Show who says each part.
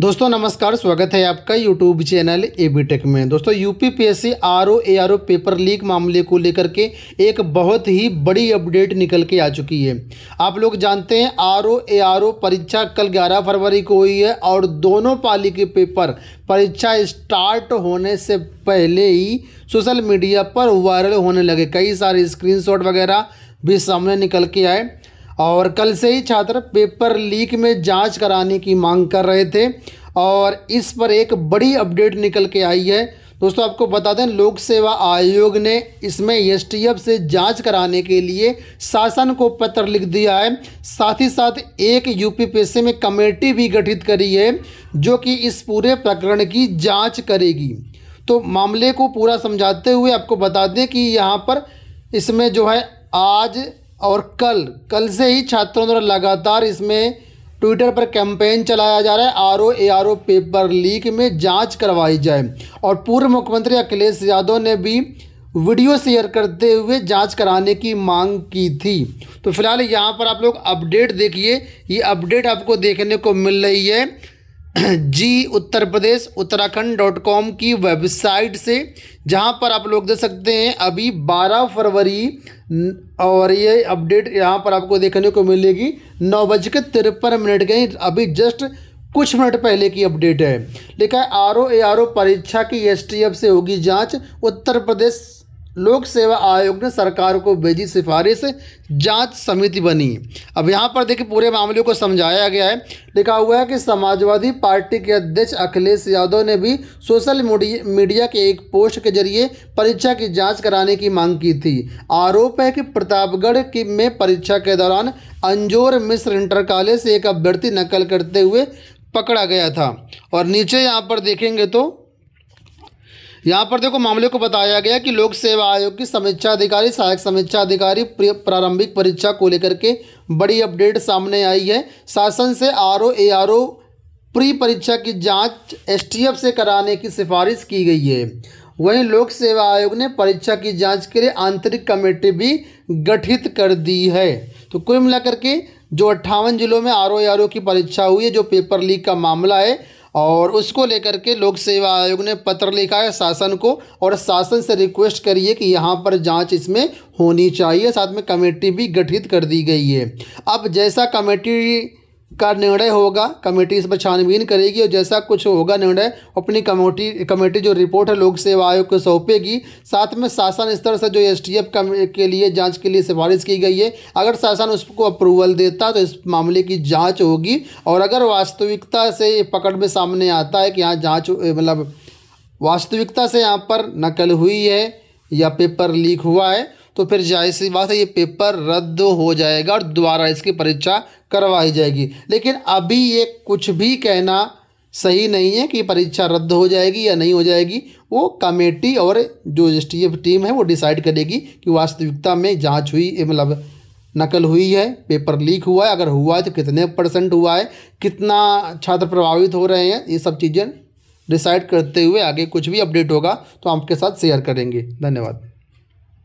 Speaker 1: दोस्तों नमस्कार स्वागत है आपका YouTube channel A B tech में दोस्तों U P P S C R O A R O paper leak मामले को लेकर के एक बहुत ही बड़ी अपडेट निकल के आ चुकी है आप लोग जानते हैं आर ओ ए आर ओ परीक्षा कल 11 फरवरी को हुई है और दोनों पाली के पेपर परीक्षा स्टार्ट होने से पहले ही सोशल मीडिया पर वायरल होने लगे कई सारे स्क्रीन वगैरह भी सामने निकल के आए और कल से ही छात्र पेपर लीक में जांच कराने की मांग कर रहे थे और इस पर एक बड़ी अपडेट निकल के आई है दोस्तों आपको बता दें लोक सेवा आयोग ने इसमें एस से जांच कराने के लिए शासन को पत्र लिख दिया है साथ ही साथ एक यूपीपीएससी में कमेटी भी गठित करी है जो कि इस पूरे प्रकरण की जांच करेगी तो मामले को पूरा समझाते हुए आपको बता दें कि यहाँ पर इसमें जो है आज और कल कल से ही छात्रों द्वारा लगातार इसमें ट्विटर पर कैंपेन चलाया जा रहा है R O A R O paper leak में जांच करवाई जाए और पूर्व मुख्यमंत्री अखिलेश यादव ने भी वीडियो शेयर करते हुए जांच कराने की मांग की थी तो फिलहाल यहाँ पर आप लोग अपडेट देखिए ये अपडेट आपको देखने को मिल रही है जी उत्तर प्रदेश उत्तराखंड डॉट कॉम की वेबसाइट से जहां पर आप लोग देख सकते हैं अभी 12 फरवरी और ये अपडेट यहां पर आपको देखने को मिलेगी नौ बज के तिरपन मिनट के अभी जस्ट कुछ मिनट पहले की अपडेट है लिखा है आर ओ ए आर ओ परीक्षा की एस से होगी जांच उत्तर प्रदेश लोक सेवा आयोग ने सरकार को भेजी सिफारिश जांच समिति बनी अब यहाँ पर देखिए पूरे मामले को समझाया गया है लिखा हुआ है कि समाजवादी पार्टी के अध्यक्ष अखिलेश यादव ने भी सोशल मीडिया के एक पोस्ट के जरिए परीक्षा की जांच कराने की मांग की थी आरोप है कि प्रतापगढ़ की में परीक्षा के दौरान अंजोर मिश्र इंटर कॉलेज से एक अभ्यर्थी नकल करते हुए पकड़ा गया था और नीचे यहाँ पर देखेंगे तो यहाँ पर देखो मामले को बताया गया कि लोक सेवा आयोग की समीक्षा अधिकारी सहायक समीक्षा अधिकारी प्रारंभिक परीक्षा को लेकर के बड़ी अपडेट सामने आई है शासन से R O A R O pre परीक्षा की जांच एसटीएफ से कराने की सिफारिश की गई है वहीं लोक सेवा आयोग ने परीक्षा की जांच के लिए आंतरिक कमेटी भी गठित कर दी है तो कुल मिलाकर के जो अट्ठावन जिलों में आर ओ की परीक्षा हुई है जो पेपर लीक का मामला है और उसको लेकर के लोक सेवा आयोग ने पत्र लिखा है शासन को और शासन से रिक्वेस्ट करिए कि यहाँ पर जांच इसमें होनी चाहिए साथ में कमेटी भी गठित कर दी गई है अब जैसा कमेटी का निर्णय होगा कमेटी इस पर छानबीन करेगी और जैसा कुछ होगा निर्णय अपनी कमेटी कमेटी जो रिपोर्ट है लोक सेवा आयोग को सौंपेगी साथ में शासन स्तर से जो एस टी एफ के लिए जांच के लिए सिफारिश की गई है अगर शासन उसको अप्रूवल देता तो इस मामले की जांच होगी और अगर वास्तविकता से पकड़ में सामने आता है कि यहाँ जाँच मतलब वास्तविकता से यहाँ पर नकल हुई है या पेपर लीक हुआ है तो फिर जाहिर सी बात है ये पेपर रद्द हो जाएगा और दोबारा इसकी परीक्षा करवाई जाएगी लेकिन अभी ये कुछ भी कहना सही नहीं है कि परीक्षा रद्द हो जाएगी या नहीं हो जाएगी वो कमेटी और जो एस टीम है वो डिसाइड करेगी कि वास्तविकता में जांच हुई मतलब नकल हुई है पेपर लीक हुआ है अगर हुआ है तो कितने परसेंट हुआ है कितना छात्र प्रभावित हो रहे हैं ये सब चीज़ें डिसाइड करते हुए आगे कुछ भी अपडेट होगा तो आपके साथ शेयर करेंगे धन्यवाद